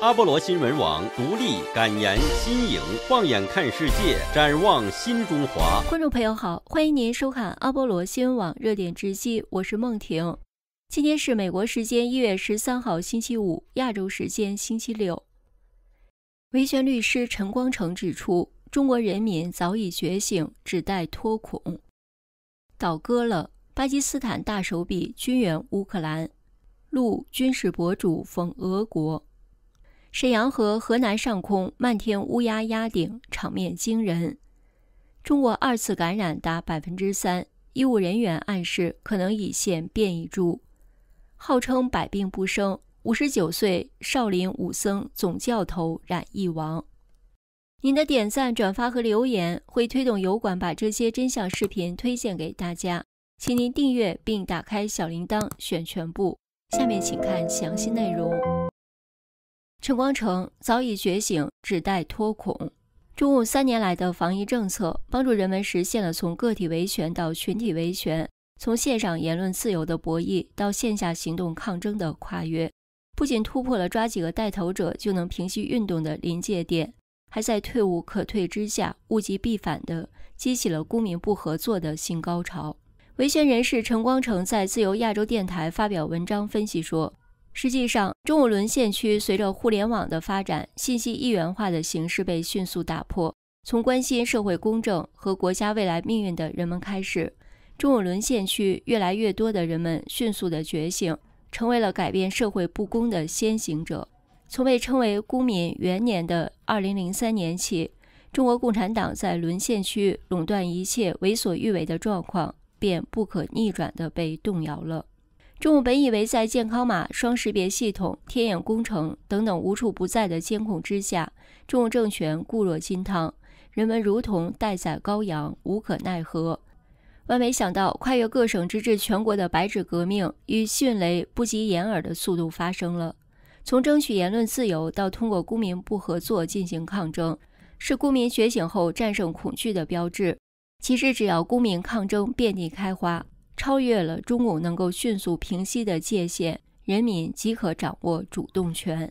阿波罗新闻网独立、敢言、新颖，放眼看世界，展望新中华。观众朋友好，欢迎您收看阿波罗新闻网热点直击，我是孟婷。今天是美国时间一月十三号星期五，亚洲时间星期六。维权律师陈光诚指出，中国人民早已觉醒，只待脱恐倒戈了。巴基斯坦大手笔军援乌克兰，路军事博主讽俄国。沈阳和河南上空漫天乌鸦压顶，场面惊人。中国二次感染达百分之三，医务人员暗示可能已现变异株。号称百病不生，五十九岁少林武僧总教头冉一王。您的点赞、转发和留言会推动油管把这些真相视频推荐给大家，请您订阅并打开小铃铛，选全部。下面请看详细内容。陈光诚早已觉醒，只待脱孔。中共三年来的防疫政策，帮助人们实现了从个体维权到群体维权，从线上言论自由的博弈到线下行动抗争的跨越。不仅突破了抓几个带头者就能平息运动的临界点，还在退无可退之下，物极必反的激起了公民不合作的新高潮。维权人士陈光诚在自由亚洲电台发表文章分析说。实际上，中午沦陷区随着互联网的发展，信息一元化的形式被迅速打破。从关心社会公正和国家未来命运的人们开始，中午沦陷区越来越多的人们迅速的觉醒，成为了改变社会不公的先行者。从被称为“公民元年”的2003年起，中国共产党在沦陷区垄断一切、为所欲为的状况便不可逆转的被动摇了。中午本以为在健康码双识别系统、天眼工程等等无处不在的监控之下，中共政权固若金汤，人们如同待宰羔羊，无可奈何。万没想到，跨越各省直至全国的白纸革命，以迅雷不及掩耳的速度发生了。从争取言论自由到通过公民不合作进行抗争，是公民觉醒后战胜恐惧的标志。其实，只要公民抗争，遍地开花。超越了中共能够迅速平息的界限，人民即可掌握主动权。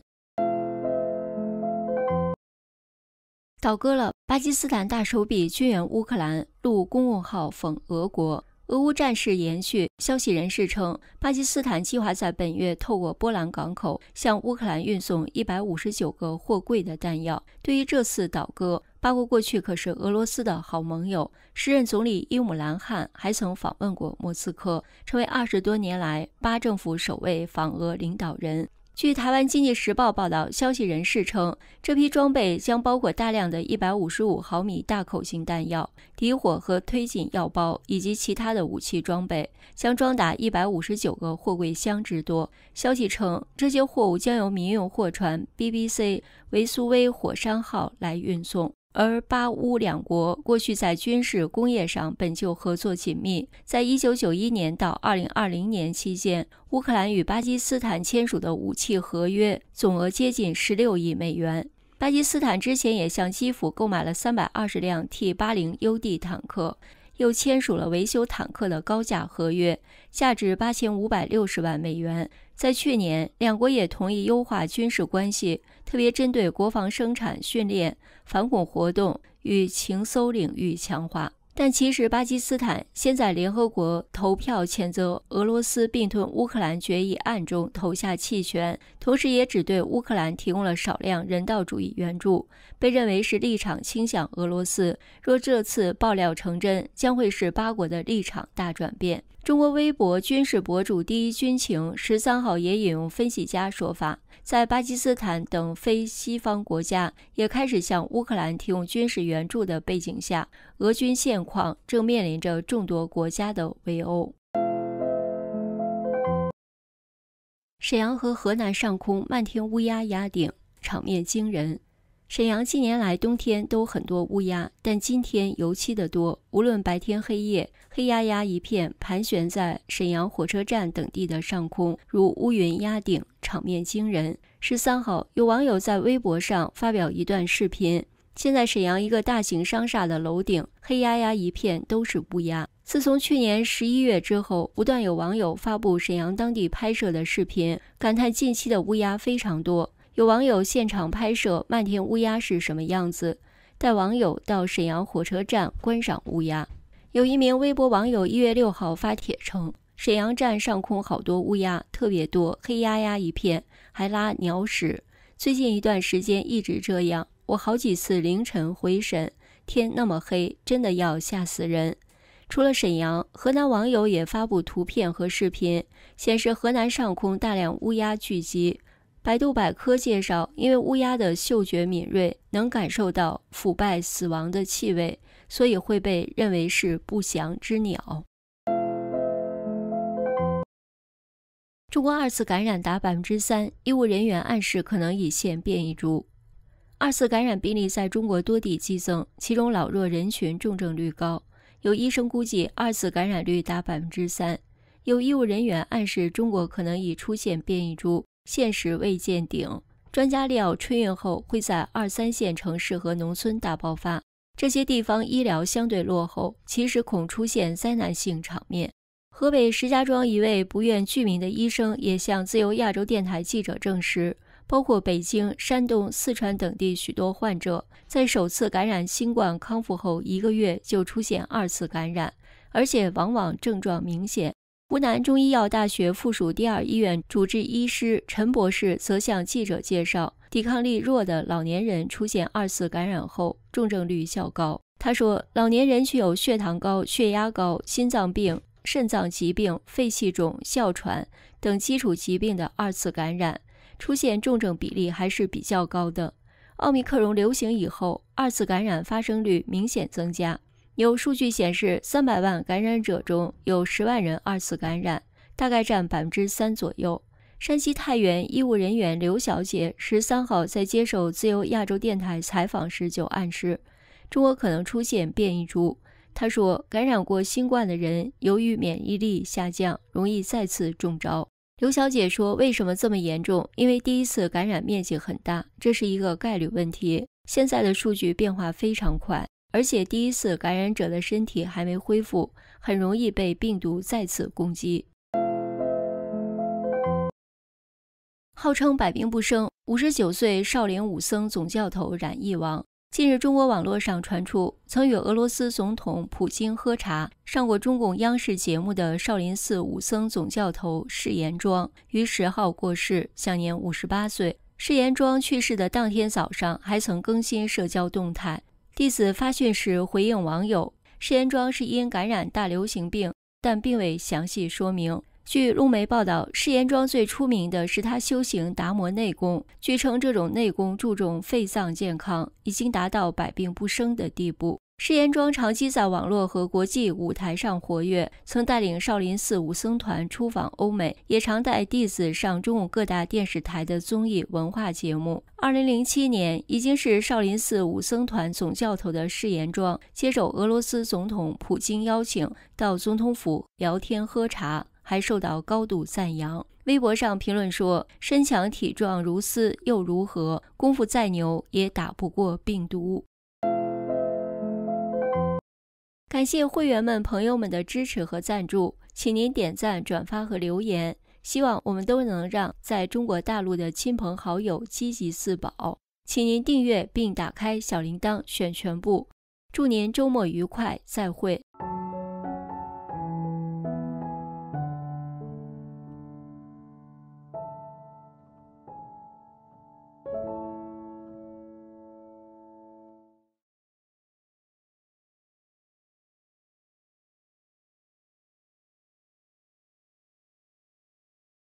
倒戈了！巴基斯坦大手笔军援乌克兰，录公共号讽俄国。俄乌战事延续，消息人士称，巴基斯坦计划在本月透过波兰港口向乌克兰运送一百五十九个货柜的弹药。对于这次倒戈，巴国过去可是俄罗斯的好盟友，时任总理伊姆兰汗还曾访问过莫斯科，成为二十多年来巴政府首位访俄领导人。据《台湾经济时报》报道，消息人士称，这批装备将包括大量的一百五十五毫米大口径弹药、底火和推进药包，以及其他的武器装备，将装达一百五十九个货柜箱之多。消息称，这些货物将由民用货船 B B C 维苏威火山号来运送。而巴乌两国过去在军事工业上本就合作紧密，在一九九一年到二零二零年期间，乌克兰与巴基斯坦签署的武器合约总额接近十六亿美元。巴基斯坦之前也向基辅购买了三百二十辆 T 八零 UD 坦克，又签署了维修坦克的高价合约，价值八千五百六十万美元。在去年，两国也同意优化军事关系，特别针对国防生产、训练、反恐活动与情搜领域强化。但其实，巴基斯坦先在联合国投票谴责俄罗斯并吞乌克兰决议案中投下弃权，同时也只对乌克兰提供了少量人道主义援助，被认为是立场倾向俄罗斯。若这次爆料成真，将会是八国的立场大转变。中国微博军事博主第一军情十三号也引用分析家说法，在巴基斯坦等非西方国家也开始向乌克兰提供军事援助的背景下，俄军现。况正面临着众多国家的围殴。沈阳和河南上空漫天乌鸦压顶，场面惊人。沈阳近年来冬天都很多乌鸦，但今天尤其的多。无论白天黑夜，黑压压一片，盘旋在沈阳火车站等地的上空，如乌云压顶，场面惊人。十三号，有网友在微博上发表一段视频。现在沈阳一个大型商厦的楼顶黑压压一片，都是乌鸦。自从去年十一月之后，不断有网友发布沈阳当地拍摄的视频，感叹近期的乌鸦非常多。有网友现场拍摄漫天乌鸦是什么样子，带网友到沈阳火车站观赏乌鸦。有一名微博网友一月六号发帖称：“沈阳站上空好多乌鸦，特别多，黑压压一片，还拉鸟屎。最近一段时间一直这样。”我好几次凌晨回神，天那么黑，真的要吓死人。除了沈阳，河南网友也发布图片和视频，显示河南上空大量乌鸦聚集。百度百科介绍，因为乌鸦的嗅觉敏锐，能感受到腐败、死亡的气味，所以会被认为是不祥之鸟。中国二次感染达百分之三，医务人员暗示可能已现变异株。二次感染病例在中国多地激增，其中老弱人群重症率高。有医生估计，二次感染率达百分之三。有医务人员暗示，中国可能已出现变异株，现实未见顶。专家料春运后会在二三线城市和农村大爆发，这些地方医疗相对落后，其实恐出现灾难性场面。河北石家庄一位不愿具名的医生也向自由亚洲电台记者证实。包括北京、山东、四川等地，许多患者在首次感染新冠康复后一个月就出现二次感染，而且往往症状明显。湖南中医药大学附属第二医院主治医师陈博士则向记者介绍，抵抗力弱的老年人出现二次感染后，重症率较高。他说，老年人具有血糖高、血压高、心脏病、肾脏疾病、肺气肿、哮喘等基础疾病的二次感染。出现重症比例还是比较高的。奥密克戎流行以后，二次感染发生率明显增加。有数据显示，三百万感染者中有十万人二次感染，大概占百分之三左右。山西太原医务人员刘小姐十三号在接受自由亚洲电台采访时就暗示，中国可能出现变异株。她说，感染过新冠的人由于免疫力下降，容易再次中招。刘小姐说：“为什么这么严重？因为第一次感染面积很大，这是一个概率问题。现在的数据变化非常快，而且第一次感染者的身体还没恢复，很容易被病毒再次攻击。”号称百病不生，五十九岁少林武僧总教头冉义亡。近日，中国网络上传出曾与俄罗斯总统普京喝茶、上过中共央视节目的少林寺武僧总教头释延庄于十号过世，享年五十八岁。释延庄去世的当天早上还曾更新社交动态，弟子发讯时回应网友：“释延庄是因感染大流行病，但并未详细说明。”据路媒报道，释延庄最出名的是他修行达摩内功。据称，这种内功注重肺脏健康，已经达到百病不生的地步。释延庄长期在网络和国际舞台上活跃，曾带领少林寺武僧团出访欧美，也常带弟子上中国各大电视台的综艺文化节目。二零零七年，已经是少林寺武僧团总教头的释延庄，接受俄罗斯总统普京邀请，到总统府聊天喝茶。还受到高度赞扬。微博上评论说：“身强体壮如斯又如何？功夫再牛也打不过病毒。”感谢会员们、朋友们的支持和赞助，请您点赞、转发和留言。希望我们都能让在中国大陆的亲朋好友积极自保。请您订阅并打开小铃铛，选全部。祝您周末愉快，再会。